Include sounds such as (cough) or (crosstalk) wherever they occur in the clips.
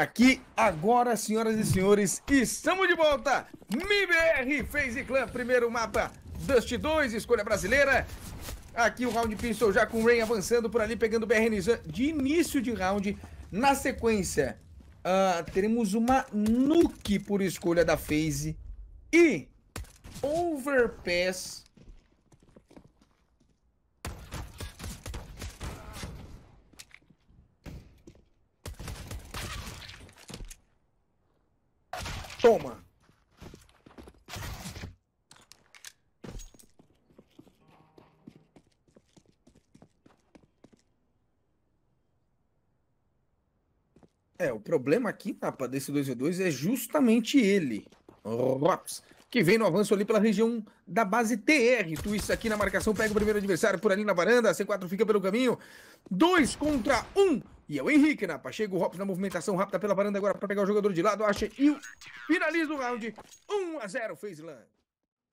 aqui agora, senhoras e senhores, estamos de volta! MIBR FaZe Clan, primeiro mapa Dust 2, escolha brasileira. Aqui o round pistol já com o Rain avançando por ali, pegando o BRN de início de round. Na sequência, uh, teremos uma Nuke por escolha da Phase e Overpass Toma! É, o problema aqui, Napa, desse 2v2 é justamente ele, Rops, que vem no avanço ali pela região da base TR. Tu isso aqui na marcação, pega o primeiro adversário por ali na varanda, C4 fica pelo caminho. 2 contra 1. Um. E é o Henrique Napa. Chega o Robson na movimentação rápida pela varanda agora para pegar o jogador de lado. Acha e finaliza o round. 1 a 0 fez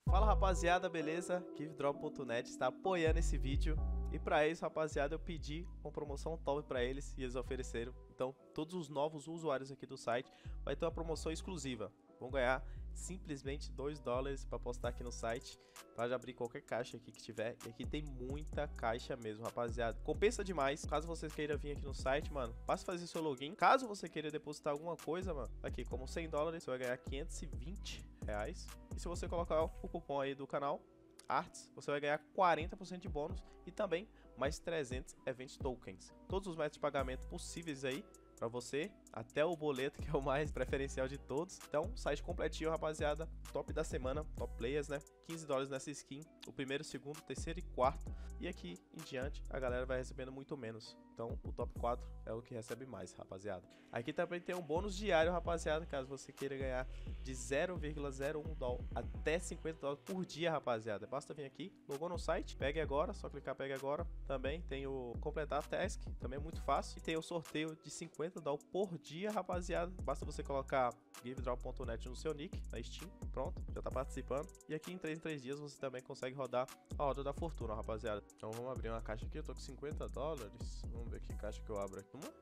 Fala rapaziada, beleza? KivDrop.net está apoiando esse vídeo. E para isso, rapaziada, eu pedi uma promoção top para eles e eles ofereceram. Então, todos os novos usuários aqui do site vai ter uma promoção exclusiva. Vão ganhar simplesmente 2 dólares para postar aqui no site, para já abrir qualquer caixa aqui que tiver. E aqui tem muita caixa mesmo, rapaziada. Compensa demais. Caso vocês queiram vir aqui no site, mano, passe fazer seu login. Caso você queira depositar alguma coisa, mano, aqui como 100 dólares, você vai ganhar 520 reais. E se você colocar o cupom aí do canal, arts você vai ganhar 40% de bônus e também mais 300 event tokens. Todos os métodos de pagamento possíveis aí para você, até o boleto que é o mais preferencial de todos. Então, site completinho, rapaziada. Top da semana, top players, né? 15 dólares nessa skin, o primeiro, segundo, terceiro e quarto. E aqui em diante, a galera vai recebendo muito menos. Então, o top 4 é o que recebe mais, rapaziada. Aqui também tem um bônus diário, rapaziada, caso você queira ganhar de 0,01 dólar até 50 dólares por dia, rapaziada. Basta vir aqui, logou no site, pegue agora, só clicar pegue agora. Também tem o completar task, também é muito fácil. E tem o sorteio de 50 dólares por dia, rapaziada. Basta você colocar givedraw.net no seu nick, na Steam, pronto, já tá participando. E aqui em 3 em 3 dias você também consegue rodar a roda da fortuna, rapaziada. Então vamos abrir uma caixa aqui, eu tô com 50 dólares. Hum, Vamos ver que caixa que eu abro aqui. Uma.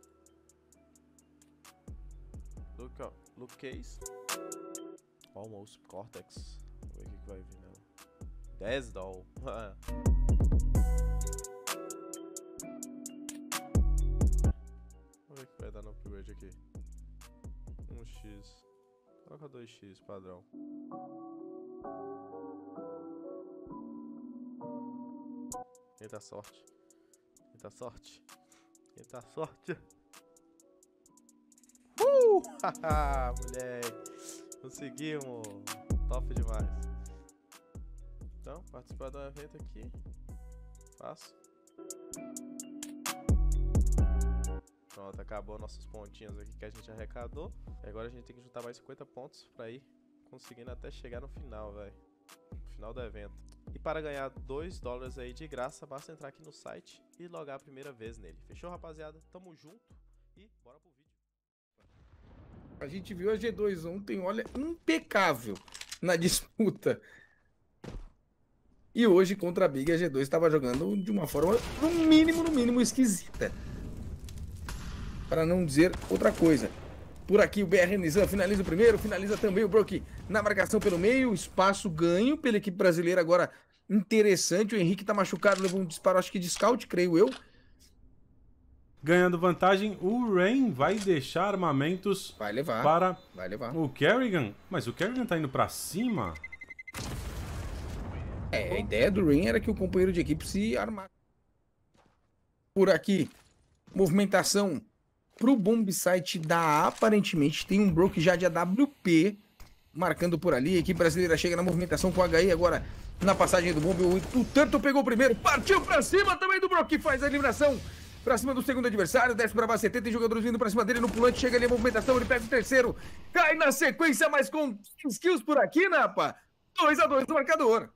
Look, ó. Look case. Almost Cortex. Vamos ver o que, que vai vir nela. 10 doll. (laughs) Vamos ver o que vai dar no upgrade aqui. 1x. Coloca 2x padrão. Eita sorte. Eita sorte. Tá sorte. (laughs) Uh! mulher, Conseguimos. Top demais. Então, participar do evento aqui. Faço. Pronto, acabou nossos pontinhos aqui que a gente arrecadou. E agora a gente tem que juntar mais 50 pontos pra ir conseguindo até chegar no final, velho. No final do evento para ganhar 2 dólares aí de graça, basta entrar aqui no site e logar a primeira vez nele. Fechou, rapaziada? Tamo junto e bora pro vídeo. A gente viu a G2 ontem, olha, impecável na (laughs) disputa. E hoje contra a Big, a G2 estava jogando de uma forma, no mínimo, no mínimo, esquisita. Para não dizer outra coisa. Por aqui o BR Nizam finaliza o primeiro, finaliza também o Brook na marcação pelo meio, espaço ganho pela equipe brasileira agora interessante. O Henrique tá machucado, levou um disparo, acho que de scout, creio eu. Ganhando vantagem, o Rain vai deixar armamentos vai levar, para vai levar. o Kerrigan. Mas o Kerrigan tá indo para cima. É, a ideia do Rain era que o companheiro de equipe se armasse. Por aqui, movimentação pro bomb site da aparentemente tem um broke já de AWP marcando por ali. A equipe brasileira chega na movimentação com o HI agora na passagem do Mumbi. O Tanto pegou o primeiro, partiu pra cima também do Brock, faz a eliminação pra cima do segundo adversário, desce pra base 70, tem jogadores vindo pra cima dele, no pulante, chega ali a movimentação, ele pega o terceiro, cai na sequência, mas com skills por aqui, Napa, né, 2x2 no marcador.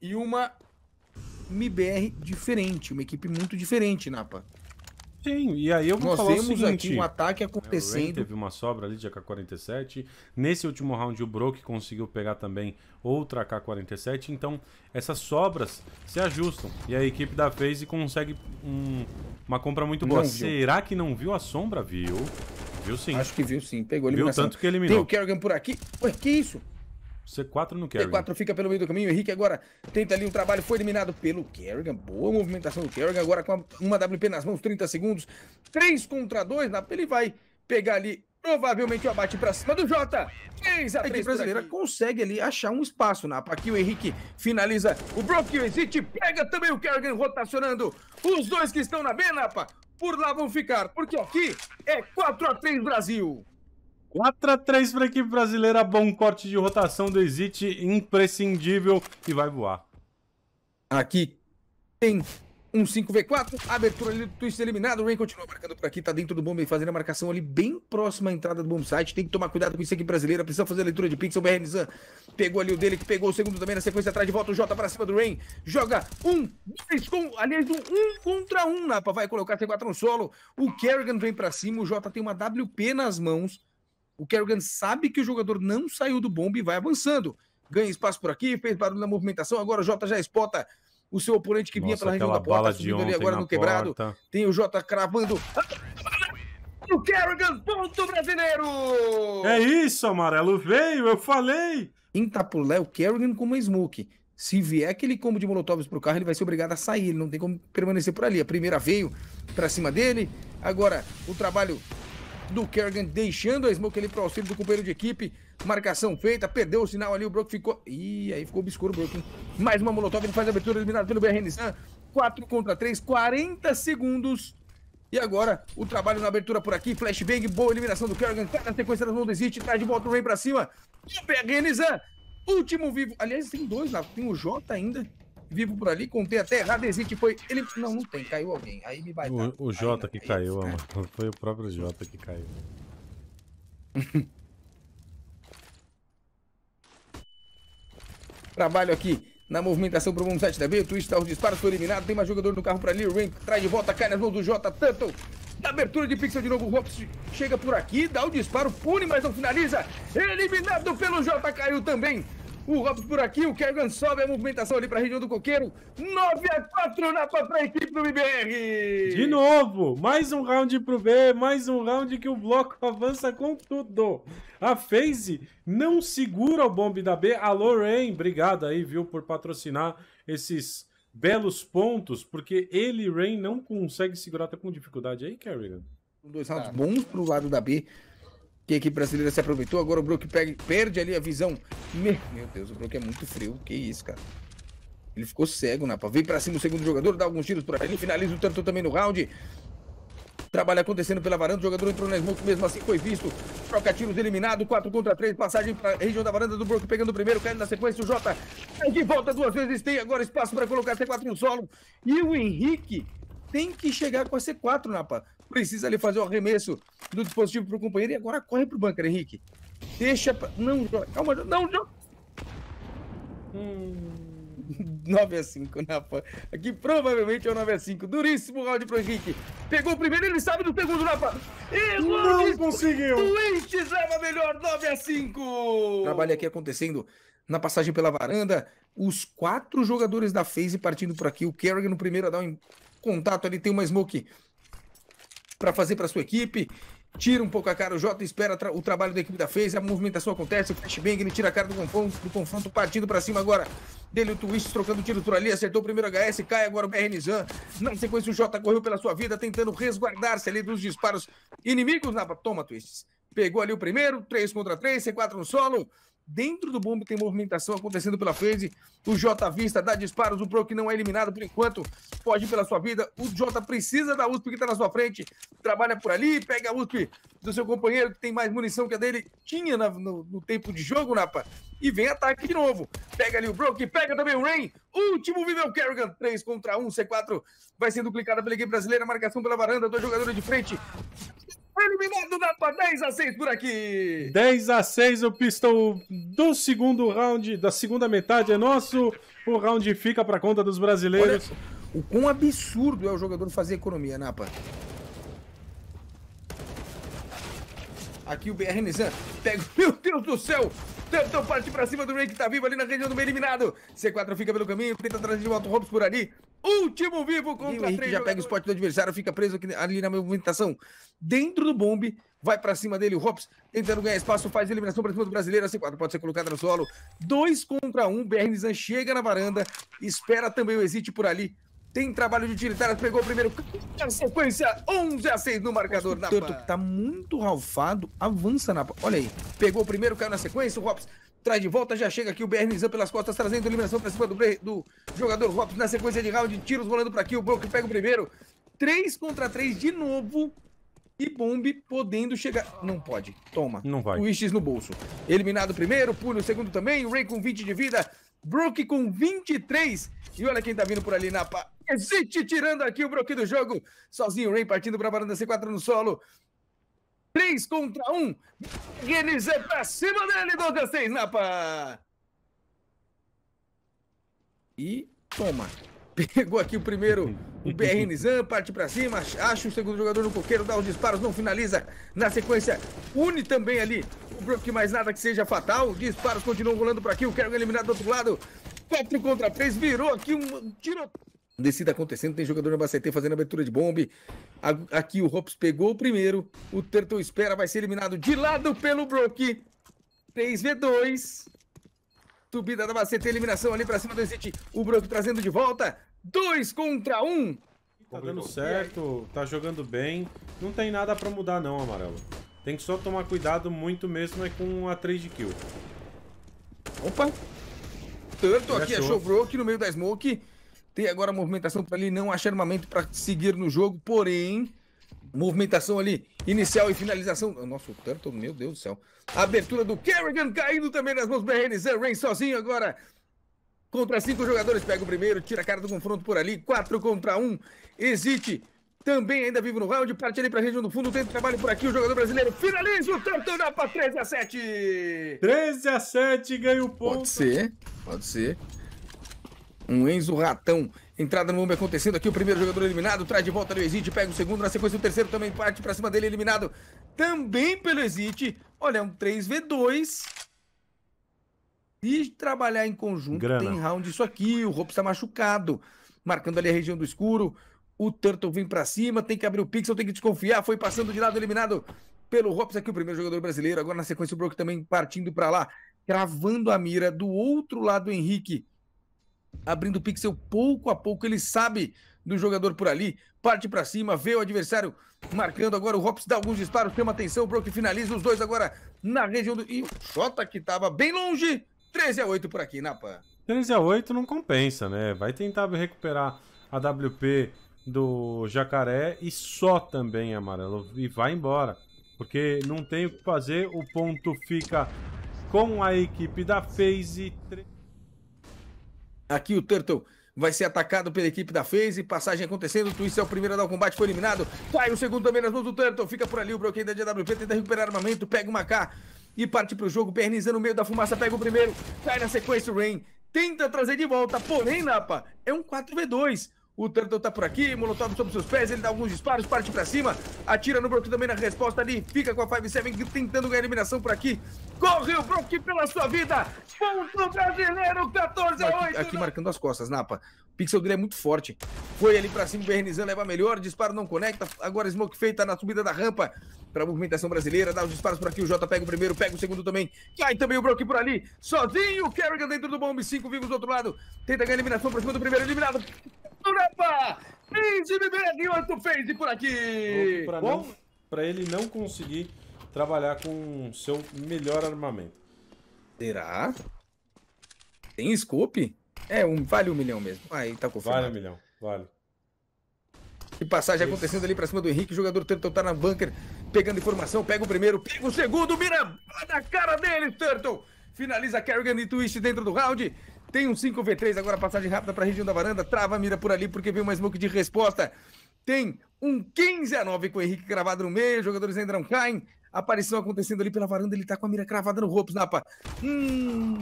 E uma MBR diferente, uma equipe muito diferente, Napa. Né, tem, e aí eu vou Nós falar temos o seguinte, aqui um ataque é, acontecendo. teve uma sobra ali de AK-47. Nesse último round, o Broke conseguiu pegar também outra AK-47. Então, essas sobras se ajustam. E a equipe da FaZe consegue um, uma compra muito boa. Não Será que não viu a sombra? Viu. Viu sim. Acho que viu sim. Pegou eliminação. Viu tanto que eliminou. Tem o Kerrigan por aqui. Ué, que isso? C4 no Kerrigan. C4 fica pelo meio do caminho. Henrique agora tenta ali um trabalho. Foi eliminado pelo Kerrigan. Boa movimentação do Kerrigan. Agora com uma WP nas mãos, 30 segundos. 3 contra 2. Ele vai pegar ali Provavelmente o abate para cima do Jota. 3 a 3 é brasileira consegue ali achar um espaço na APA. Aqui o Henrique finaliza o Brock e Exit. Pega também o Kerrigan rotacionando. Os dois que estão na B, Napa, por lá vão ficar. Porque aqui é 4 a 3 Brasil. 4x3 para a equipe brasileira, bom corte de rotação do Exit, imprescindível e vai voar. Aqui tem um 5v4, abertura ali do Twist eliminado, o Rain continua marcando por aqui, tá dentro do bomb, fazendo a marcação ali bem próxima à entrada do bomb site, tem que tomar cuidado com isso aqui brasileira, precisa fazer a leitura de pixel, O Nizam pegou ali o dele, que pegou o segundo também na sequência atrás de volta, o Jota para cima do Rain, joga um, dois, com, aliás, um, um contra um, Napa vai colocar C4 no solo, o Kerrigan vem para cima, o Jota tem uma WP nas mãos, o Kerrigan sabe que o jogador não saiu do bombe e vai avançando. Ganha espaço por aqui, fez barulho na movimentação. Agora o Jota já espota o seu oponente que Nossa, vinha pela região da porta, subindo ali agora no quebrado. Porta. Tem o Jota cravando. O Kerrigan, ponto brasileiro! É isso, amarelo veio, eu falei! Entapulé o Kerrigan com uma smoke. Se vier aquele combo de molotovs pro carro, ele vai ser obrigado a sair, ele não tem como permanecer por ali. A primeira veio para cima dele, agora o trabalho do Kerrigan, deixando a Smoke ali para o auxílio do companheiro de equipe. Marcação feita, perdeu o sinal ali, o Brook ficou... Ih, aí ficou obscuro o Brook. Mais uma Molotov, ele faz a abertura, eliminado pelo BRN Nissan. 4 contra 3, 40 segundos. E agora, o trabalho na abertura por aqui, flashbang, boa eliminação do Kerrigan, tá na sequência das mãos do Exit, traz de volta o Ray para cima. E o BRN Nissan, último vivo. Aliás, tem dois lá, tem o J ainda vivo por ali, contei até errado, existe, foi. Ele. Não, não tem, caiu alguém. Aí me vai. O, o Jota que caiu, aí, mano. Foi o próprio Jota que caiu. (laughs) Trabalho aqui na movimentação pro mundo 7 da B. O Twist dá os disparo, foi eliminado. Tem mais jogador no carro pra ali. O Rank traz de volta, cai nas mãos do Jota. Tanto na abertura de pixel de novo, o Rox chega por aqui, dá o disparo, pune, mas não finaliza. Eliminado pelo Jota, caiu também. O Robson por aqui, o Kergan sobe a movimentação ali para a região do Coqueiro. 9 a 4 na para a equipe do BBR. De novo, mais um round para o B, mais um round que o bloco avança com tudo. A FaZe não segura o bombe da B. A Lorraine, obrigado aí, viu, por patrocinar esses belos pontos, porque ele Rain não consegue segurar, até tá com dificuldade aí, Kerrigan. Dois rounds tá. bons o lado da B que a equipe brasileira se aproveitou. Agora o Brook pega, perde ali a visão. Meu, Deus, o Brook é muito frio. Que isso, cara. Ele ficou cego, Napa. Vem pra cima o segundo jogador, dá alguns tiros por ali. Finaliza o tanto também no round. Trabalho acontecendo pela varanda, o jogador entrou na smoke, mesmo assim foi visto. Troca tiros eliminado, 4 contra 3, passagem para região da varanda do Brook, pegando o primeiro, caindo na sequência, o Jota de volta duas vezes, tem agora espaço para colocar C4 no solo. E o Henrique tem que chegar com a C4, Napa precisa ali fazer o arremesso do dispositivo para o companheiro e agora corre para o bunker, Henrique. Deixa. Pra... Não joga. Calma, não joga. Hum. 9 (laughs) a 5 na né, Aqui provavelmente é o 9 a 5 Duríssimo round pro Henrique. Pegou o primeiro, ele sabe do segundo na PAN. não Luiz, conseguiu. Twists leva melhor 9 a 5 Trabalho aqui acontecendo na passagem pela varanda. Os quatro jogadores da FaZe partindo por aqui. O Kerrigan no primeiro a dar um contato ali. Tem uma smoke para fazer para sua equipe. Tira um pouco a cara o Jota, espera tra o trabalho da equipe da FaZe, a movimentação acontece, o flashbang, ele tira a cara do confronto, do confronto partindo para cima agora. Dele o twist, trocando tiro por ali, acertou o primeiro HS, cai agora o BR Nizam. Na sequência o Jota correu pela sua vida, tentando resguardar-se ali dos disparos inimigos. na toma Twist Pegou ali o primeiro, 3 contra 3, C4 no solo. Dentro do bombe tem movimentação acontecendo pela frente. O Jota Vista dá disparos. O Broke não é eliminado por enquanto. Pode pela sua vida. O Jota precisa da USP que está na sua frente. Trabalha por ali. Pega a USP do seu companheiro que tem mais munição que a dele. Tinha na, no, no, tempo de jogo, Napa. E vem ataque de novo. Pega ali o Broke Pega também o Rain. Último viveu o Kerrigan. 3 contra 1. C4 vai sendo clicada pela equipe brasileira. Marcação pela varanda. Dois jogadores de frente. Eliminado Napa. 10 a 6 por aqui. 10 a 6 o pistol do segundo round, da segunda metade é nosso. O round fica para conta dos brasileiros. Olha, o quão absurdo é o jogador fazer economia, Napa. Né, aqui o BR Nizam pega. (laughs) Meu Deus do céu! Tentam partir pra cima do Ray que tá vivo ali na região do meio eliminado. C4 fica pelo caminho, tenta trazer de volta o Hobbs por ali. Último vivo contra três. o Henrique já pega o esporte do adversário, fica preso ali na movimentação. Dentro do bombe, vai para cima dele o Hops, tentando ganhar espaço, faz eliminação para cima do brasileiro. A C4 pode ser colocada no solo. Dois contra um, Bernizan chega na varanda, espera também o Exit por ali. Tem trabalho de utilitário, pegou o primeiro. Na sequência, 11 a 6 no marcador Tanto que tá muito ralfado, avança na. Olha aí, pegou o primeiro, caiu na sequência, o Hops traz de volta, já chega aqui o Bernizão pelas costas, trazendo eliminação para cima do, do, jogador Lopes na sequência de round, tiros rolando para aqui, o Broke pega o primeiro, 3 contra 3 de novo, e bombe podendo chegar... Não pode, toma. Não vai. O X no bolso. Eliminado primeiro, Pulho segundo também, Ray com 20 de vida, Brook com 23. E olha quem tá vindo por ali na pá. Existe tirando aqui o Brook do jogo. Sozinho, Ray partindo pra varanda C4 no solo. 3 contra 1. Guinness é pra cima dele, Douglas na Napa. E toma. (laughs) Pegou aqui o primeiro, o BR Nizam, parte pra cima, acha o segundo jogador no coqueiro, dá os disparos, não finaliza. Na sequência, une também ali o Brook, mais nada que seja fatal. Disparos continuam rolando pra aqui, o Kerrigan eliminado do outro lado. 4 contra 3, virou aqui um tiro. Descida acontecendo, tem jogador na Bacetê fazendo abertura de bombe. Aqui o Hops pegou o primeiro. O Turtle espera, vai ser eliminado de lado pelo Brook. 3v2. tubida da Bacetê, eliminação ali pra cima do Exit. O Brook trazendo de volta. 2 contra 1. Um. Tá dando certo, tá jogando bem. Não tem nada pra mudar não, Amarelo. Tem que só tomar cuidado muito mesmo é com a 3 de kill. Opa! Turtle aqui achou. achou o Brook no meio da smoke. Tem agora movimentação para ali, não achar armamento para seguir no jogo, porém, movimentação ali, inicial e finalização. Nossa, o Turtle, meu Deus do céu. Abertura do Kerrigan caindo também nas mãos do BRN. Rain sozinho agora. Contra cinco jogadores, pega o primeiro, tira a cara do confronto por ali. Quatro contra um. Existe também ainda vivo no round, parte ali pra região do fundo, tem trabalho por aqui, o jogador brasileiro finaliza o tanto dá pra 13 a 7! 13 a 7, ganha o ponto. Pode ser, pode ser. Um Enzo Ratão. Entrada no Umber acontecendo aqui. O primeiro jogador eliminado. Traz de volta no Exit. Pega o segundo. Na sequência, o terceiro também parte pra cima dele. Eliminado também pelo Exit. Olha, é um 3v2. E trabalhar em conjunto. Grana. Tem round isso aqui. O Ropes está machucado. Marcando ali a região do escuro. O Turtle vem pra cima. Tem que abrir o pixel. Tem que desconfiar. Foi passando de lado. Eliminado pelo Ropes aqui, o primeiro jogador brasileiro. Agora na sequência o Brook também partindo para lá, cravando a mira do outro lado Henrique abrindo pixel pouco a pouco, ele sabe do jogador por ali, parte para cima, vê o adversário marcando agora, o Hops dá alguns disparos, chama atenção, o Brock finaliza os dois agora na região do... E o que tava bem longe, 13 a 8 por aqui, Napa. 13 a 8 não compensa, né? Vai tentar recuperar a WP do Jacaré e só também, Amarelo, e vai embora. Porque não tem o que fazer, o ponto fica com a equipe da FaZe 3. Aqui o Turtle vai ser atacado pela equipe da FaZe, passagem acontecendo, o Twist é o primeiro a dar o combate, foi eliminado, Sai o segundo também nas mãos do Turtle, fica por ali o bloqueio da DWP, tenta recuperar armamento, pega uma K e parte pro jogo, pernizando no meio da fumaça, pega o primeiro, cai na sequência o Rain, tenta trazer de volta, porém, Napa, é um 4v2, o Turtle tá por aqui, Molotov sob seus pés, ele dá alguns disparos, parte pra cima, atira no Brook também na resposta ali, fica com a 5-7 tentando ganhar eliminação por aqui. Corre o Brook pela sua vida! Ponto brasileiro, 14 a 8! Aqui, aqui né? marcando as costas, Napa. O pixel dele é muito forte. Foi ali pra cima, Bernizan leva melhor, disparo não conecta, agora Smoke feita na subida da rampa pra movimentação brasileira, dá os disparos por aqui, o Jota pega o primeiro, pega o segundo também, cai também o Brook por ali, sozinho, Kerrigan dentro do bombe, 5 vivos do outro lado, tenta ganhar eliminação pra cima do primeiro eliminado, Tureba! Benjamin Berenil, tu fez e por aqui! Para ele não conseguir trabalhar com seu melhor armamento. Será? Tem scope? É, um, vale um milhão mesmo. Aí ah, tá confirmado. Vale um milhão, vale. Que passagem Isso. acontecendo ali pra cima do Henrique, o jogador Turtle tá na bunker, pegando informação, pega o primeiro, pega o segundo, mira na cara dele, Turtle! Finaliza Kerrigan e Twist dentro do round. Tem um 5v3 agora, passagem rápida para a região da varanda. Trava a mira por ali porque vem uma smoke de resposta. Tem um 15 a 9 com o Henrique cravado no meio. Jogadores ainda não caem. Aparição acontecendo ali pela varanda. Ele tá com a mira cravada no Ropes, Napa. Hum.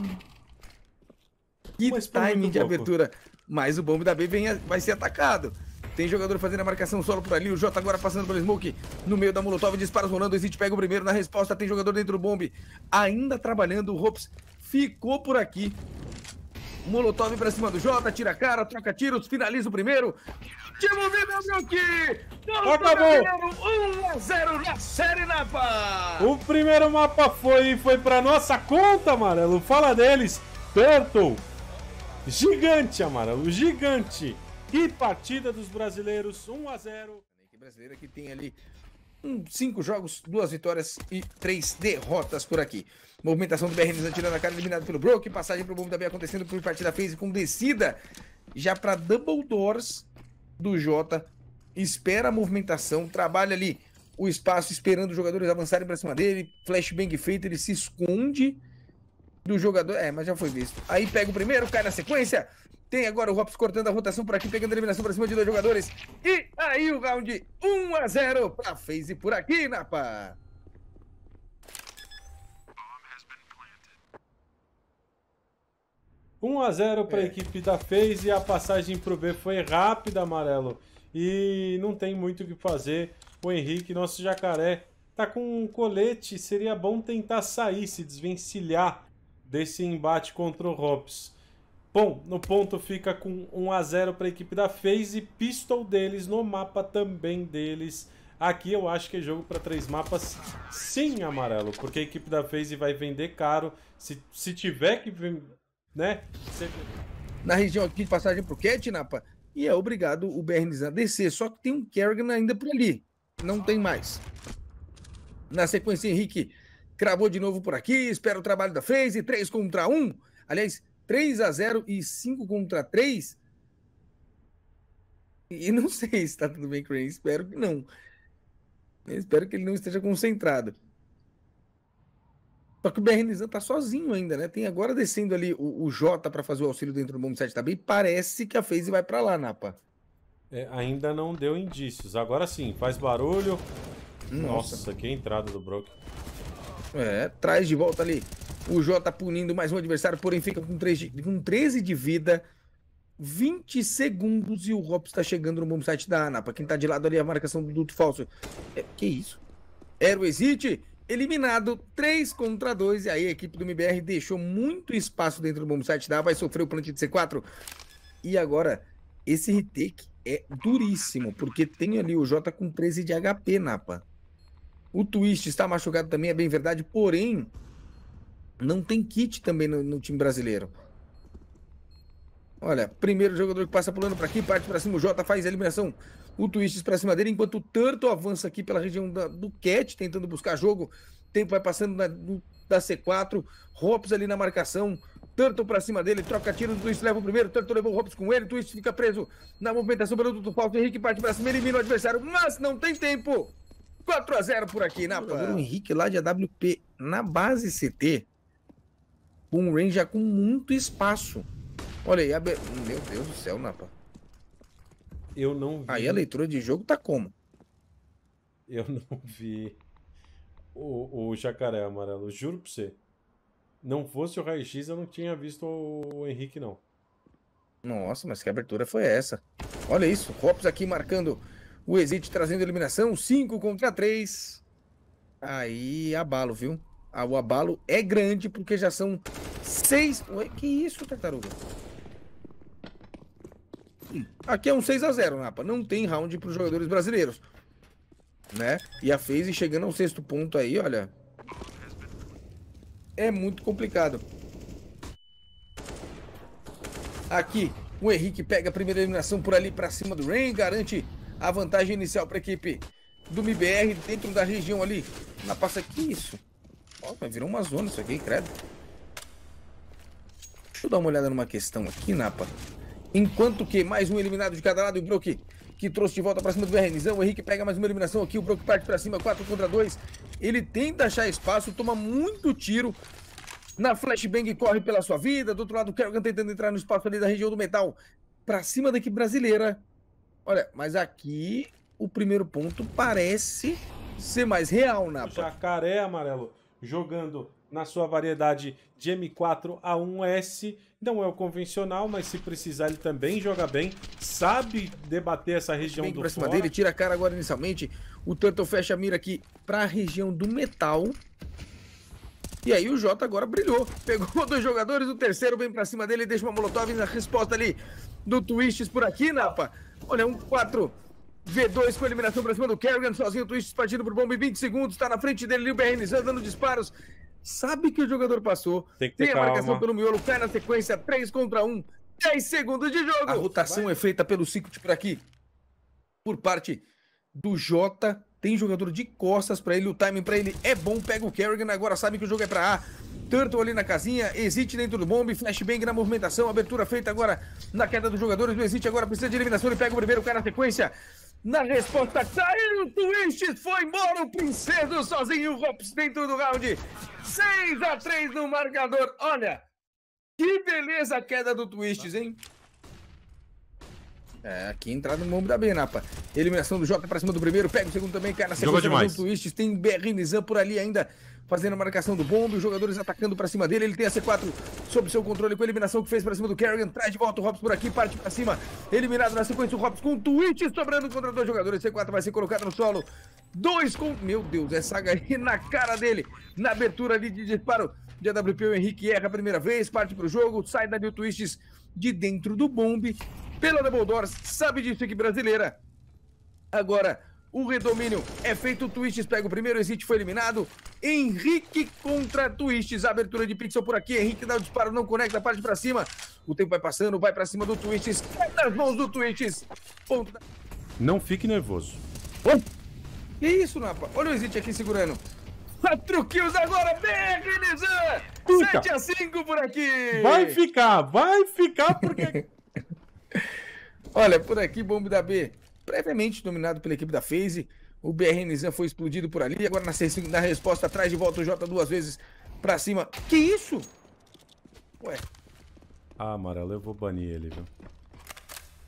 Que timing de abertura. Mas o bombe da B vem, vai ser atacado. Tem jogador fazendo a marcação solo por ali. O Jota agora passando pelo Smoke. No meio da Molotov, disparos rolando. O Zit pega o primeiro na resposta. Tem jogador dentro do bombe. Ainda trabalhando. O Hops ficou por aqui. Molotov pra cima do Jota, tira a cara, troca tiros, finaliza o primeiro. Timo Vida que! Acabou! 1x0 na série Napa! O primeiro mapa foi, foi pra nossa conta, amarelo. Fala deles, Turtle. Gigante, amarelo, gigante. E partida dos brasileiros, 1x0. A brasileira que tem ali um, cinco jogos, duas vitórias e três derrotas por aqui. Movimentação do BRN atirando tirando a cara, eliminado pelo Broke. Passagem para o Bomb da B acontecendo por partida face com descida. Já para Double Doors do Jota. Espera a movimentação, trabalha ali o espaço, esperando os jogadores avançarem para cima dele. Flashbang feito, ele se esconde do jogador. É, mas já foi visto. Aí pega o primeiro, cai na sequência. Tem agora o Hops cortando a rotação por aqui, pegando a eliminação pra cima de dois jogadores. E aí o round 1 a 0 para FaZe por aqui, Napa. Um a 0 para a é. equipe da FaZe, a passagem pro B foi rápida, Amarelo. E não tem muito o que fazer. O Henrique, nosso jacaré, tá com um colete. Seria bom tentar sair, se desvencilhar desse embate contra o Hops. Bom, no ponto fica com 1 a 0 para a equipe da FaZe, pistol deles no mapa também deles. Aqui eu acho que é jogo para três mapas sim, amarelo, porque a equipe da FaZe vai vender caro. Se, se tiver que... né? Se... Na região aqui de passagem para o Cat, Napa, e é obrigado o Bernis a descer, só que tem um Kerrigan ainda por ali. Não tem mais. Na sequência, Henrique cravou de novo por aqui, espera o trabalho da FaZe, 3 contra 1. Aliás, 3 a 0 e 5 contra 3. E não (laughs) sei se está tudo bem com ele. Espero que não. Eu espero que ele não esteja concentrado. Só que o Bernizan tá sozinho ainda, né? Tem agora descendo ali o, o Jota para fazer o auxílio dentro do bomb 7 bem? Parece que a FaZe vai para lá, Napa. É, ainda não deu indícios. Agora sim, faz barulho. Nossa, Nossa que entrada do Brook. É, traz de volta ali. O Jota tá punindo mais um adversário, porém fica com, com 13 de vida. 20 segundos e o Robson está chegando no bom site da Anapa. Quem está de lado ali a marcação do Duto Falso. É, que isso? Era o Exit eliminado 3 contra 2. E aí a equipe do MBR deixou muito espaço dentro do bom site da Vai sofrer o plant de C4. E agora, esse retake é duríssimo, porque tem ali o Jota com 13 de HP, Napa. O Twist está machucado também, é bem verdade, porém, não tem kit também no, no time brasileiro. Olha, primeiro jogador que passa pulando para aqui, parte para cima, o Jota faz a eliminação. O Twists para cima dele, enquanto o Turtle avança aqui pela região da, do Cat, tentando buscar jogo. Tempo vai passando na, da C4. Hops ali na marcação. Turtle para cima dele, troca tiro, o Twist leva o primeiro, Turtle levou o Hobbs com ele, o Twist fica preso na movimentação pelo do Fausto, Henrique parte para cima, elimina o adversário, mas não tem tempo! 4 a 0 por aqui, na O Henrique lá de AWP, na base CT, Boom Range já com muito espaço. Olha aí, meu Deus do céu, Napa. Eu não vi. Aí a leitura de jogo tá como? Eu não vi o, o jacaré amarelo, juro pra você. Não fosse o raio-x, eu não tinha visto o Henrique, não. Nossa, mas que abertura foi essa? Olha isso, Copos aqui marcando o exit, trazendo eliminação. 5 contra 3. Aí abalo, viu? a, ah, o abalo é grande, porque já são seis. Ué, que isso, tartaruga? Hum, aqui é um 6x0, Napa. Não tem round para os jogadores brasileiros. Né? E a FaZe chegando ao sexto ponto aí, olha. É muito complicado. Aqui, o Henrique pega a primeira eliminação por ali para cima do Rain. Garante a vantagem inicial para a equipe do MBR dentro da região ali. Na passa, que isso? Ó, virou uma zona isso aqui, credo. Deixa eu dar uma olhada numa questão aqui, Napa. Enquanto que mais um eliminado de cada lado e o Brook que trouxe de volta pra cima do Vernizão. O Henrique pega mais uma eliminação aqui. O Brook parte pra cima, 4 contra 2. Ele tenta achar espaço, toma muito tiro. Na flashbang corre pela sua vida. Do outro lado, o Kerrigan tentando entrar no espaço ali da região do metal. Pra cima da equipe brasileira. Olha, mas aqui o primeiro ponto parece ser mais real, Napa. Jacaré, amarelo jogando na sua variedade de M4 A1S. Não é o convencional, mas se precisar ele também joga bem. Sabe debater essa região bem do pra cima dele, tira a cara agora inicialmente. O Tanto fecha a mira aqui para a região do metal. E aí o Jota agora brilhou. Pegou dois jogadores, o terceiro vem para cima dele, deixa uma molotov na resposta ali do Twists por aqui, Napa. Olha, um 4 V2 com eliminação pra cima do Kerrigan, sozinho o Twist partindo pro bombe 20 segundos, tá na frente dele, o BRNZ dando disparos. Sabe que o jogador passou. Tem, que ter tem a calma. marcação pelo miolo, cai na sequência, 3 contra 1, 10 segundos de jogo. A rotação Vai. é feita pelo Secret por aqui. Por parte do Jota, tem jogador de costas para ele, o timing para ele é bom, pega o Kerrigan, agora sabe que o jogo é para A. Turtle ali na casinha, Exit dentro do bombe, flashbang na movimentação, abertura feita agora na queda dos jogadores o Exit, agora precisa de eliminação, ele pega o primeiro, cara na sequência, na resposta, saiu o twist, foi embora o Princeso sozinho, o Rops dentro do round. 6 a 3 no marcador. Olha, que beleza a queda do twist, hein? É, aqui entrada no ombro da Benapa. Eliminação do Jota pra cima do primeiro, pega o segundo também, cara. Jogou demais. Twists, tem Berrinizan por ali ainda fazendo a marcação do bombe, os jogadores atacando para cima dele, ele tem a C4 sob seu controle com a eliminação que fez para cima do Kerrigan, traz de volta o Hobbs por aqui, parte para cima, eliminado na sequência o Hobbs com o Twitch sobrando contra dois jogadores, C4 vai ser colocado no solo, dois com... Meu Deus, essa aí na cara dele, na abertura ali de disparo de AWP, o Henrique erra a primeira vez, parte para o jogo, sai da New Twists de dentro do bombe, pela Double Doors, sabe disso aqui brasileira, agora o redomínio é feito, Twists pega o primeiro, O Exit foi eliminado. Henrique contra Twists, abertura de pixel por aqui. Henrique dá o disparo, não conecta, parte para cima. O tempo vai passando, vai para cima do Twists, cai nas mãos do Twists. Ponto da... Não fique nervoso. Oi? Que isso, Napa? Olha o Exit aqui segurando. 4 kills agora, BR Nizam! 7 a 5 por aqui! Vai ficar, vai ficar porque... (laughs) (laughs) Olha, por aqui, bomba da B previamente dominado pela equipe da FaZe. O BR Nizam foi explodido por ali. Agora na resposta atrás de volta o Jota duas vezes pra cima. Que isso? Ué. Ah, amarelo, eu vou banir ele, viu?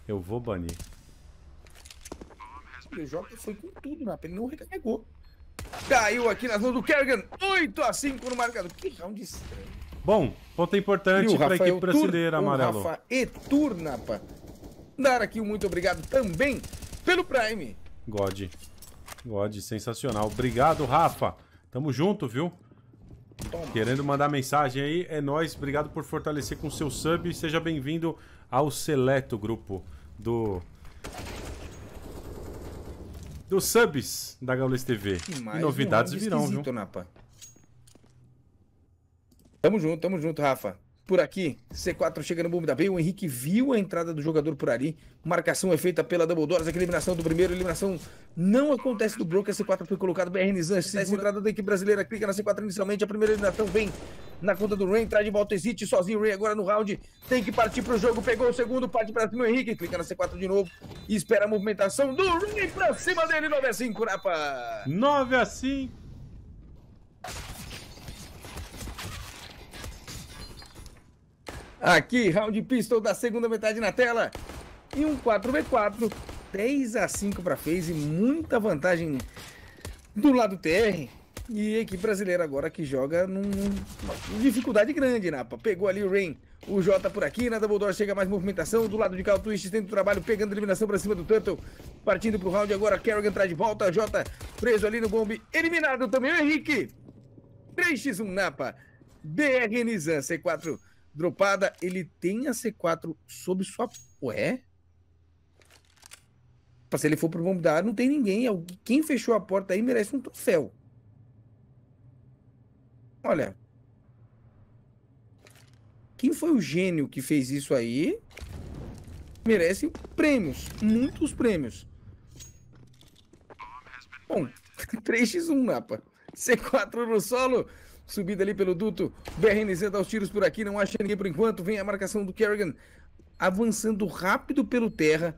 Eu vou banir. O Jota foi com tudo, né? Ele não recarregou. Caiu aqui nas mãos do Kerrigan. 8 a 5 no marcador. Que round estranho. Bom, ponto importante para a equipe brasileira, amarelo. O Rafa e Dar aqui um muito obrigado também pelo Prime. God. God, sensacional. Obrigado, Rafa. Tamo junto, viu? Toma. Querendo mandar mensagem aí, é nós. Obrigado por fortalecer com seu sub. Seja bem-vindo ao seleto grupo do dos subs da Gaules TV. e novidades um virão, viu? Napa. Tamo junto, tamo junto, Rafa por aqui. C4 chega no boom da B. O Henrique viu a entrada do jogador por ali. Marcação é feita pela Double Essa eliminação do primeiro, eliminação não acontece do Broker. C4 foi colocado. BR Nizan, segura entrada da equipe brasileira. Clica na C4 inicialmente. A primeira eliminação vem na conta do Ray Traz de volta Exit sozinho. Ray agora no round. Tem que partir pro jogo. Pegou o segundo. Parte pra cima. Henrique clica na C4 de novo. E espera a movimentação do Ray pra cima dele. 9 a 5, Napa. 9 a 5. Aqui, round pistol da segunda metade na tela. E um 4v4, 10 a 5 para face, muita vantagem do lado TR. E equipe brasileira agora que joga numa num, dificuldade grande, Napa. Pegou ali o Rain, o Jota por aqui, na Double Door chega mais movimentação. Do lado de cá, o Twist tenta o trabalho, pegando eliminação para cima do Turtle. Partindo pro round agora, Kerrigan traz de volta, Jota preso ali no bombe, eliminado também o Henrique. 3x1 Napa, BR nizan C4 Dropada, ele tem a C4 sob sua. Ué? Se ele for pro bombe da área, não tem ninguém. Quem fechou a porta aí merece um troféu. Olha. Quem foi o gênio que fez isso aí? Merece prêmios. Muitos prêmios. Bom, 3x1 mapa. C4 no solo. Subida ali pelo duto. BRNZ dá os tiros por aqui, não acha ninguém por enquanto. Vem a marcação do Kerrigan avançando rápido pelo terra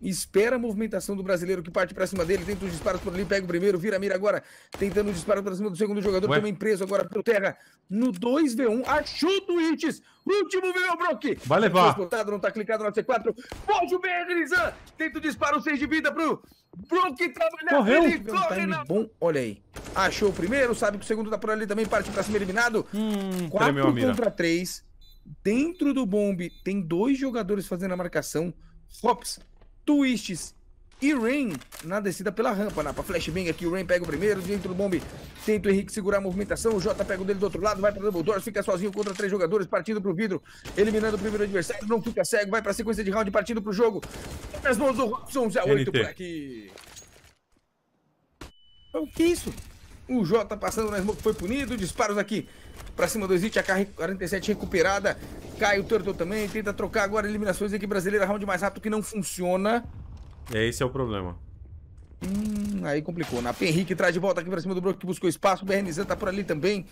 espera a movimentação do brasileiro que parte pra cima dele, tenta os disparos por ali, pega o primeiro, vira a mira agora, tentando o disparo pra cima do segundo jogador, Ué? também preso agora pro Terra, no 2v1, achou o Duites, último viveu é o Brock, vai levar, não tá clicado na C4, pode o Bergerizan, tenta o disparo, 6 de vida pro Brock trabalhar, Correu. ele tá corre na... bom, olha aí, achou o primeiro, sabe que o segundo tá por ali também, parte pra cima eliminado, 4 hum, contra 3, dentro do bombe, tem dois jogadores fazendo a marcação, Hops twists e Rain na descida pela rampa. Na flashbang aqui, o Rain pega o primeiro, dentro do bombe, tenta o Henrique segurar a movimentação, o Jota pega o dele do outro lado, vai para o Doors, fica sozinho contra três jogadores, partindo para o vidro, eliminando o primeiro adversário, não fica cego, vai para a sequência de round, partindo para o jogo. Nas mãos do Robson, 8 por aqui. O então, que é isso? O Jota tá passando na smoke foi punido. Disparos aqui pra cima do Exit. A K47 recuperada. Cai o Turtle também. Tenta trocar agora eliminações aqui brasileira. Round mais rápido que não funciona. É, esse é o problema. Hum, aí complicou. Na né? Henrique traz de volta aqui pra cima do Brook que buscou espaço. O BRNZ tá por ali também.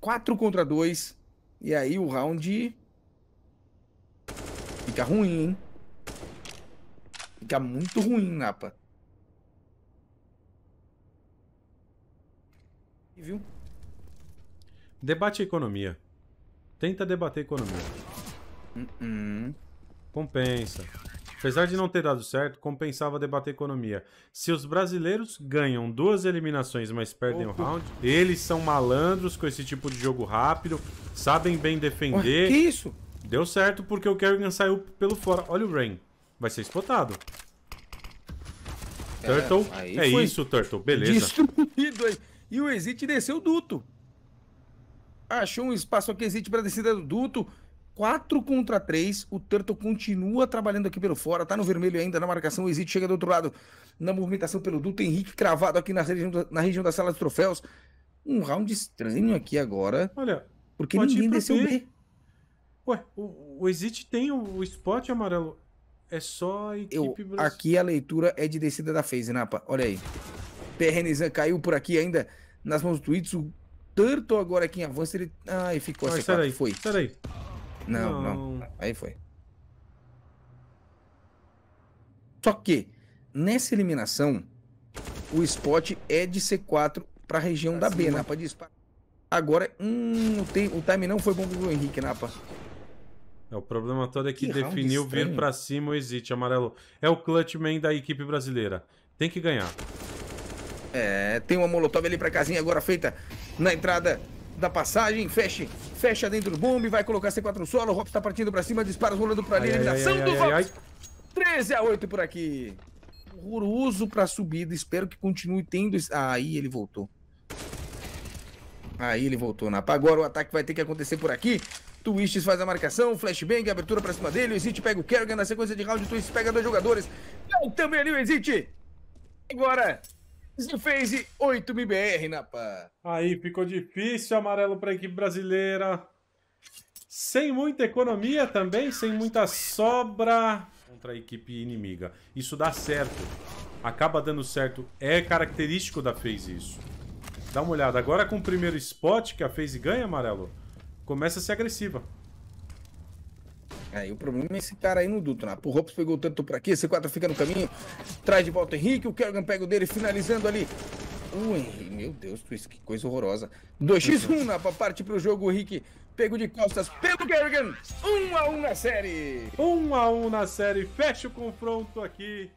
4 contra 2. E aí o round. Fica ruim, hein? Fica muito ruim, Napa. viu? Debate economia. Tenta debater economia. Uh -uh. Compensa. Apesar de não ter dado certo, compensava debater economia. Se os brasileiros ganham duas eliminações, mas perdem oh, o round, eles são malandros com esse tipo de jogo rápido, sabem bem defender. Ué, que isso? Deu certo porque o Kerrigan saiu pelo fora. Olha o Rain. Vai ser explotado. É, Turtle. É foi. isso, Turtle. Beleza. Destruído aí e o Exit desceu o duto. Achou um espaço aqui, Exit, para descida do duto. 4 contra 3, o Turtle continua trabalhando aqui pelo fora, tá no vermelho ainda na marcação, o Exit chega do outro lado, na movimentação pelo duto, Henrique cravado aqui na região, da, na região da sala de troféus. Um round estranho aqui agora. Olha, porque ninguém desceu B. B. Ué, o, o Exit tem o, o spot amarelo. É só a equipe Eu, Aqui a leitura é de descida da phase, Napa. Né, Olha aí. PRNZ caiu por aqui ainda nas mãos do Twitch. O Turtle agora aqui em avanço, ele... Ai, ficou assim. a foi. Peraí. Não, não, não. Aí foi. Só que, nessa eliminação, o spot é de C4 para a região da B, Napa dispara. Agora, hum, o, time não foi bom pro Henrique, Napa. É, o problema todo é que, que definiu vir para cima o Exit, amarelo. É o clutchman da equipe brasileira. Tem que ganhar. É, tem uma molotov ali pra casinha agora feita na entrada da passagem, feche, fecha dentro do bombe, vai colocar C4 no solo, o Hops tá partindo pra cima, disparos rolando pra ali, eliminação do Vox. 13 a 8 por aqui. Horroroso pra subida, espero que continue tendo... Ah, aí ele voltou. Aí ele voltou, Napa. Agora o ataque vai ter que acontecer por aqui. Twists faz a marcação, flashbang, abertura pra cima dele, o Exit pega o Kerrigan na sequência de round, Twists pega dois jogadores. Não, também ali o Exit. Agora, você fez 8 MBR, Napa. Aí ficou difícil, amarelo para equipe brasileira. Sem muita economia também, sem muita sobra contra a equipe inimiga. Isso dá certo. Acaba dando certo. É característico da FaZe isso. Dá uma olhada. Agora com o primeiro spot que a FaZe ganha, amarelo, começa a ser agressiva. Aí o problema é esse cara aí no duto, né? Por Ropes pegou tanto por aqui, C4 fica no caminho, traz de volta o Henrique, o Kerrigan pega o dele, finalizando ali. O meu Deus, que coisa horrorosa. 2x1 uhum. na parte pro jogo, o Henrique pego de costas pelo Kerrigan. 1x1 na série. 1x1 na série, fecha o confronto aqui.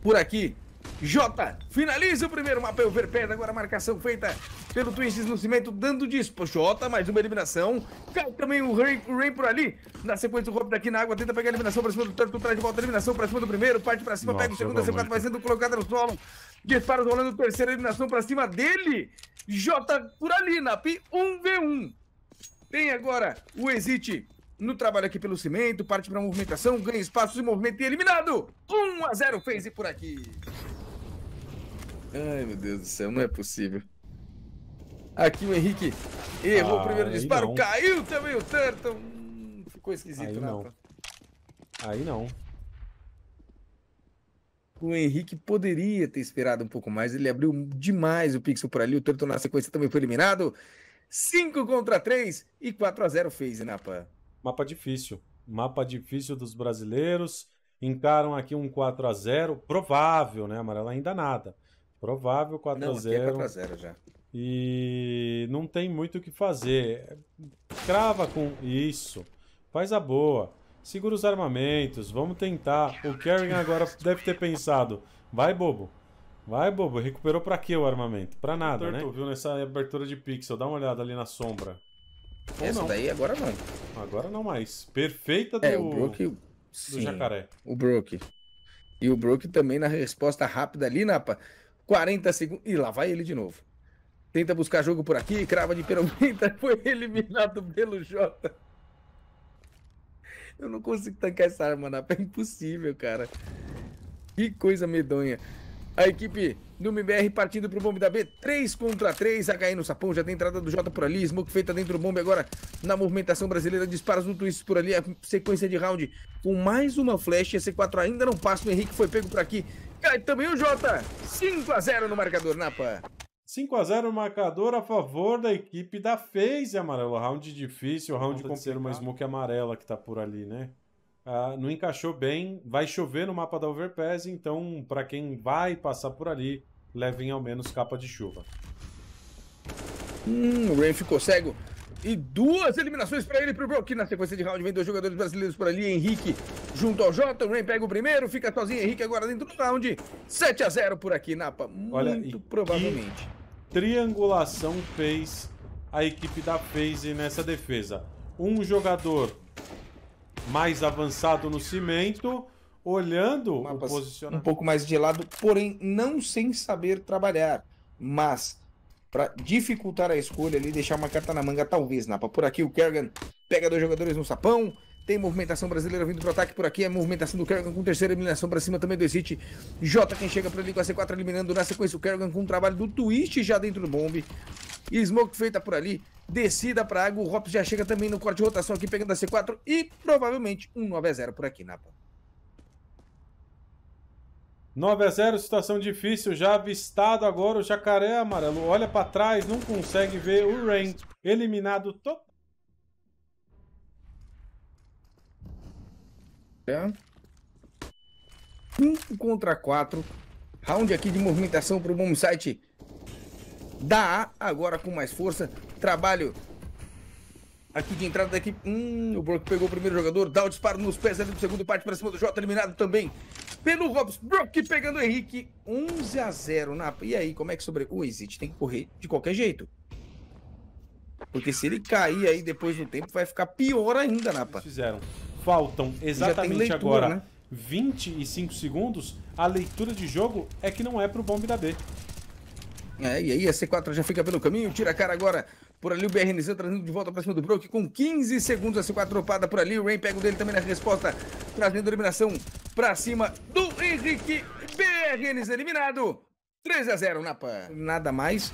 Por aqui, Jota finaliza o primeiro mapa, o Verpeda, agora a marcação feita pelo Twists no cimento, dando dispo. Jota, mais uma eliminação. Cai também o Rain, o por ali. Na sequência, o Rob daqui na água tenta pegar a eliminação para cima do Turtle, traz de volta a eliminação para cima do primeiro, parte para cima, Nossa, pega o segundo, a segunda, vai sendo colocada no solo. Disparo rolando, terceira eliminação para cima dele. Jota por ali na P 1v1. Tem agora o Exit no trabalho aqui pelo cimento, parte para movimentação, ganha espaço, de movimento e é eliminado. 1 a 0 fez e por aqui. Ai, meu Deus do céu, não é possível. Aqui o Henrique errou ah, o primeiro disparo, não. caiu também o Turton. Hum, ficou esquisito, aí né, não. Aí não. O Henrique poderia ter esperado um pouco mais, ele abriu demais o pixel por ali, o Turton na sequência também foi eliminado. 5 contra 3 e 4 a 0 fez, Inapa. Mapa difícil. Mapa difícil dos brasileiros. Encaram aqui um 4 a 0 provável, né? Amarelo ainda nada. Provável 4x0. Não, 4x0 é já. E não tem muito o que fazer. Crava com isso. Faz a boa. Segura os armamentos. Vamos tentar. O Karen agora deve ter pensado. Vai, bobo. Vai, bobo. Recuperou pra quê o armamento? Pra nada, Torto, né? viu nessa abertura de pixel. Dá uma olhada ali na sombra. Ou Essa não. daí agora não. Agora não mais. Perfeita é, do, é, o Brook, do sim, jacaré. O Brook. E o Brook também na resposta rápida ali, Napa. Na 40 segundos. E lá vai ele de novo. Tenta buscar jogo por aqui, crava de peromita, (laughs) foi eliminado pelo Jota. Eu não consigo tancar essa arma, na É impossível, cara. Que coisa medonha. A equipe do MBR partindo pro bombe da B. 3 contra 3. HE no sapão. Já tem entrada do J por ali. Smoke feita dentro do bombe agora na movimentação brasileira. Disparos no twist por ali. A sequência de round com mais uma flash. c 4 ainda não passa. O Henrique foi pego por aqui. Cai também o J. 5 a 0 no marcador, Napa. 5 a 0 no marcador a favor da equipe da FaZe, amarelo. Round difícil, round com uma smoke amarela que tá por ali, né? Ah, não encaixou bem, vai chover no mapa da Overpass, então para quem vai passar por ali, levem ao menos capa de chuva. Hum, o Ren ficou cego. E duas eliminações para ele e pro Brock. Na sequência de round vem dois jogadores brasileiros por ali. Henrique junto ao Jota. O Ren pega o primeiro, fica sozinho. Henrique agora dentro do round. 7 a 0 por aqui, Napa. Muito provavelmente. Triangulação fez a equipe da FaZe nessa defesa. Um jogador mais avançado no cimento, olhando Mapas o posicionamento. Um pouco mais de lado, porém não sem saber trabalhar. Mas, para dificultar a escolha ali, deixar uma carta na manga, talvez, Napa. Por aqui o Kerrigan pega dois jogadores no sapão. Tem movimentação brasileira vindo pro ataque por aqui. É movimentação do Kerrigan com terceira eliminação para cima também do Exit. Jota quem chega por ali com a C4 eliminando na sequência o Kerrigan com o trabalho do Twist já dentro do bombe. E Smoke feita por ali. Descida para água. O Hops já chega também no corte de rotação aqui pegando a C4 e provavelmente um 9 x 0 por aqui, Napa. 9 x 0, situação difícil, já avistado agora o jacaré amarelo. Olha para trás, não consegue ver o Rain eliminado totalmente. Tá? 5 contra 4. Round aqui de movimentação para o bom site da A, agora com mais força. Trabalho aqui de entrada da equipe. Hum, o Brock pegou o primeiro jogador, dá o disparo nos pés ali do segundo, parte para cima do Jota, eliminado também pelo Robson. Brock pegando o Henrique, 11 a 0 na... E aí, como é que sobre... O Exit tem que correr de qualquer jeito. Porque se ele cair aí depois do tempo, vai ficar pior ainda, Napa. Eles fizeram faltam exatamente leitura, agora né? 25 segundos, a leitura de jogo é que não é pro bombe da B. É, e aí a C4 já fica pelo caminho, tira a cara agora por ali o BRNZ trazendo de volta para cima do Broke com 15 segundos, a C4 dropada por ali, o Rain pega o dele também na resposta, trazendo a eliminação para cima do Henrique, BRNZ eliminado, 3 a 0 Napa. Nada mais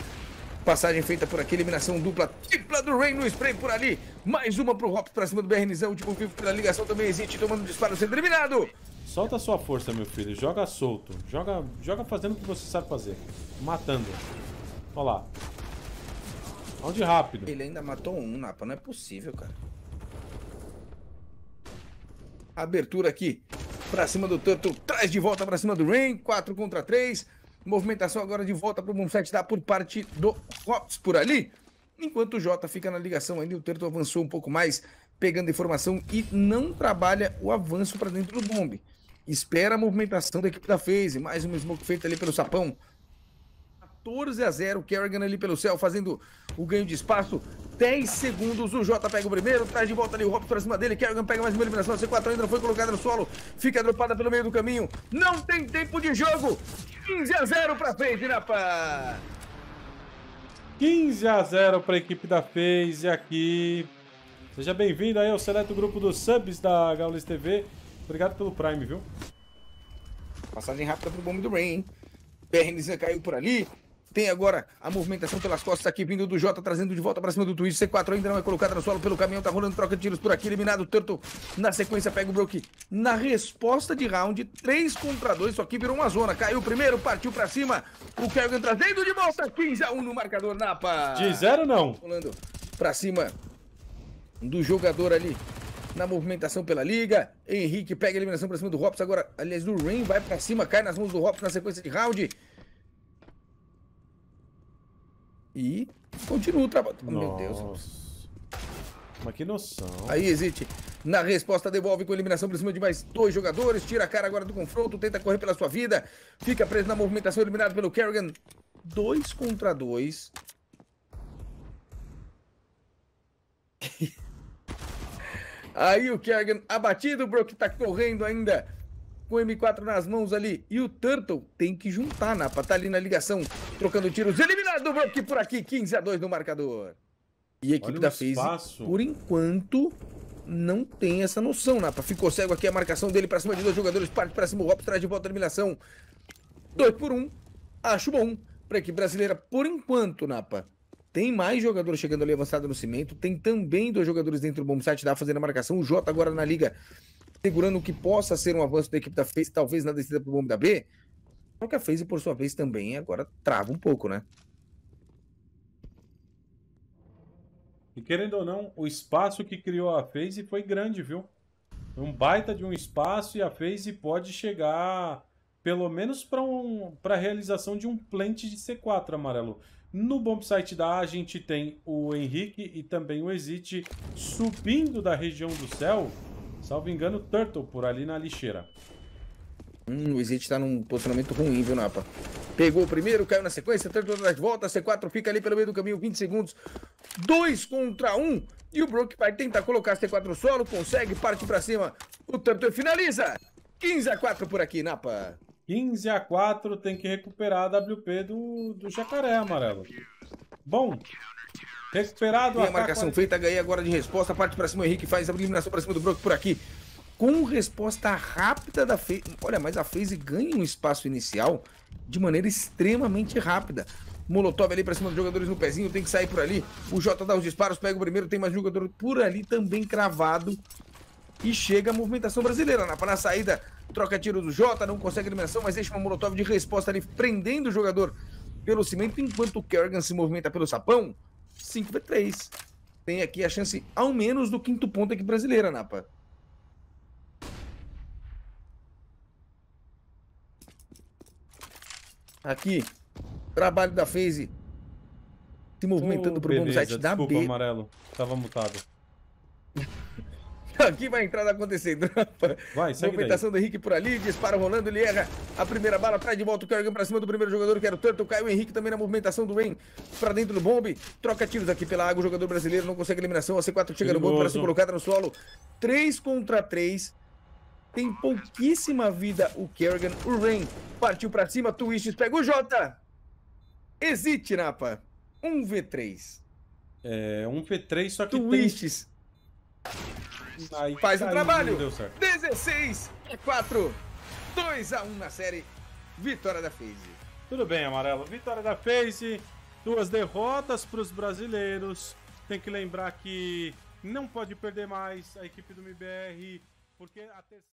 Passagem feita por aqui, eliminação dupla, tripla do Rain no spray por ali. Mais uma pro Hops pra cima do BRNzão. Último vivo pela ligação também existe, tomando um disparo sendo eliminado. Solta a sua força, meu filho. Joga solto. Joga, joga fazendo o que você sabe fazer. Matando. Olha lá. Onde rápido. Ele ainda matou um, Napa. Não é possível, cara. Abertura aqui pra cima do Turtle. Traz de volta pra cima do Rain. 4 contra 3. Movimentação agora de volta para o Bumset, dá tá? por parte do Hops por ali. Enquanto o Jota fica na ligação ainda, o Terto avançou um pouco mais, pegando informação e não trabalha o avanço para dentro do bombe. Espera a movimentação da equipe da FaZe, mais uma smoke feita ali pelo Sapão. 14 a 0. Kerrigan ali pelo céu, fazendo o ganho de espaço. 10 segundos, o Jota pega o primeiro, traz tá de volta ali o Hop pra cima dele, Kerrigan pega mais uma eliminação, C4 ainda não foi colocada no solo, fica dropada pelo meio do caminho, não tem tempo de jogo, 15 a 0 pra frente, rapaz! 15 a 0 para a equipe da FaZe aqui. Seja bem-vindo aí ao seleto grupo dos subs da Gaules TV. Obrigado pelo Prime, viu? Passagem rápida pro bombe do Rain, hein? PRNZ caiu por ali, tem agora a movimentação pelas costas aqui, vindo do Jota, trazendo de volta para cima do Twitch. C4 ainda não é colocado no solo pelo caminhão, tá rolando troca de tiros por aqui, eliminado o Turtle. Na sequência, pega o Brook. Na resposta de round, 3 contra 2, só que virou uma zona. Caiu primeiro, partiu para cima. O Kerrigan trazendo de volta, 15 a 1 no marcador, Napa. De zero, não. Tá rolando para cima do jogador ali na movimentação pela liga. Henrique pega a eliminação pra cima do Hops. Agora, aliás, o Rain vai pra cima, cai nas mãos do Hops na sequência de round. E continuo trabalhando. meu Deus. Mas que noção. Aí existe. Na resposta, devolve com eliminação por cima de mais dois jogadores. Tira a cara agora do confronto. Tenta correr pela sua vida. Fica preso na movimentação, eliminado pelo Kerrigan. Dois contra dois. (laughs) Aí o Kerrigan abatido. O Brook tá correndo ainda com o M4 nas mãos ali. E o Turtle tem que juntar, Napa. Tá ali na ligação, trocando tiros. Eliminado o por aqui, 15 a 2 no marcador. E a equipe Olha da FaZe, por enquanto, não tem essa noção, Napa. Ficou cego aqui a marcação dele pra cima de dois jogadores. Parte pra cima, o Hops traz de volta a eliminação. 2 por 1. Um. Acho bom pra equipe brasileira, por enquanto, Napa. Tem mais jogadores chegando ali avançado no cimento. Tem também dois jogadores dentro do bom site da fazendo a marcação. O Jota agora na liga segurando o que possa ser um avanço da equipe da FaZe, talvez na descida para o bombe da B. Só que a FaZe, por sua vez, também agora trava um pouco, né? E querendo ou não, o espaço que criou a FaZe foi grande, viu? Um baita de um espaço e a FaZe pode chegar pelo menos para um, a realização de um plant de C4, amarelo. No bomb site da A, a gente tem o Henrique e também o Exit subindo da região do céu Salvo engano, Turtle por ali na lixeira. Hum, o Izit tá num posicionamento ruim, viu, Napa? Pegou o primeiro, caiu na sequência, Turtle de volta, C4 fica ali pelo meio do caminho, 20 segundos. 2 contra 1. Um, e o Brook vai tentar colocar C4 solo, consegue, parte pra cima. O Turtle finaliza. 15 a 4 por aqui, Napa. 15 a 4 tem que recuperar a WP do, do Jacaré Amarelo. Bom, Recuperado. a marcação feita, ganhei agora de resposta. Parte para cima, o Henrique faz a eliminação para cima do Brock por aqui. Com resposta rápida da FaZe. Olha, mas a FaZe ganha um espaço inicial de maneira extremamente rápida. Molotov ali para cima dos jogadores no pezinho, tem que sair por ali. O Jota dá os disparos, pega o primeiro, tem mais jogador por ali também cravado. E chega a movimentação brasileira. Na, na saída, troca tiro do Jota, não consegue eliminação, mas deixa uma Molotov de resposta ali, prendendo o jogador pelo cimento, enquanto o Kerrigan se movimenta pelo sapão. 5v3. Tem aqui a chance ao menos do quinto ponto aqui brasileira, Napa. Aqui, trabalho da FaZe se movimentando oh, pro beleza, site da B. amarelo. Tava mutado. Aqui (laughs) vai a entrada tá acontecendo. (laughs) Vai, segue Movimentação daí. do Henrique por ali, dispara, rolando, ele erra a primeira bala, traz de volta o Kerrigan pra cima do primeiro jogador, que era o Turtle, cai o Henrique também na movimentação do Ren pra dentro do bombe, troca tiros aqui pela água, o jogador brasileiro não consegue eliminação, a C4 chega Perigoso. no bombe para ser colocada no solo, 3 contra 3, tem pouquíssima vida o Kerrigan, o Ren partiu pra cima, Twists pega o Jota, existe, Napa, 1v3. Um é, 1v3, só que Twists. Tem... Aí Faz o um trabalho. Deu certo. 16 é a 4. 2 a 1 na série. Vitória da FaZe. Tudo bem, Amarelo. Vitória da FaZe. Duas derrotas para os brasileiros. Tem que lembrar que não pode perder mais a equipe do MBR, porque a terceira.